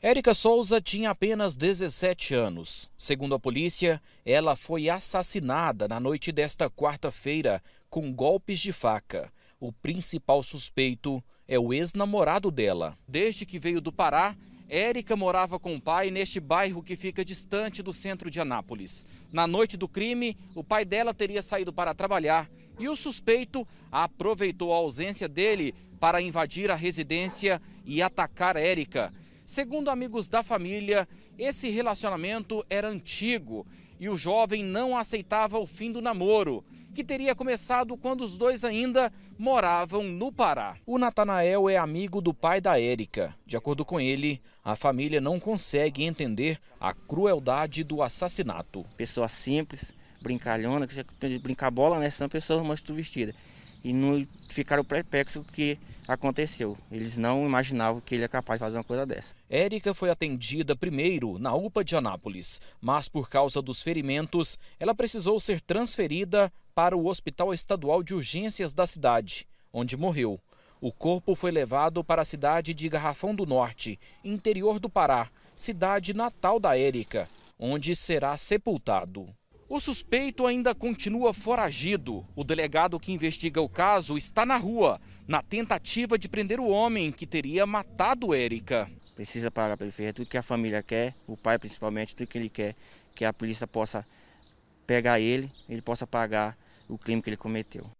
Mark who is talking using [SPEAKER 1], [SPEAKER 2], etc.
[SPEAKER 1] Érica Souza tinha apenas 17 anos. Segundo a polícia, ela foi assassinada na noite desta quarta-feira com golpes de faca. O principal suspeito é o ex-namorado dela. Desde que veio do Pará, Érica morava com o pai neste bairro que fica distante do centro de Anápolis. Na noite do crime, o pai dela teria saído para trabalhar e o suspeito aproveitou a ausência dele para invadir a residência e atacar Érica. Segundo amigos da família, esse relacionamento era antigo e o jovem não aceitava o fim do namoro, que teria começado quando os dois ainda moravam no Pará. O Natanael é amigo do pai da Érica. De acordo com ele, a família não consegue entender a crueldade do assassinato. Pessoa simples,
[SPEAKER 2] brincalhona, que brincar bola, né? São pessoas mais vestida e não ficaram perplexos com o que aconteceu. Eles não imaginavam que ele é capaz de fazer uma coisa dessa. Érica
[SPEAKER 1] foi atendida primeiro na UPA de Anápolis, mas por causa dos ferimentos, ela precisou ser transferida para o Hospital Estadual de Urgências da cidade, onde morreu. O corpo foi levado para a cidade de Garrafão do Norte, interior do Pará, cidade natal da Érica, onde será sepultado. O suspeito ainda continua foragido. O delegado que investiga o caso está na rua,
[SPEAKER 2] na tentativa de prender o homem que teria matado Érica. Precisa pagar para ele tudo que a família quer, o pai principalmente, tudo que ele quer, que a polícia possa pegar ele, ele possa pagar o crime que ele cometeu.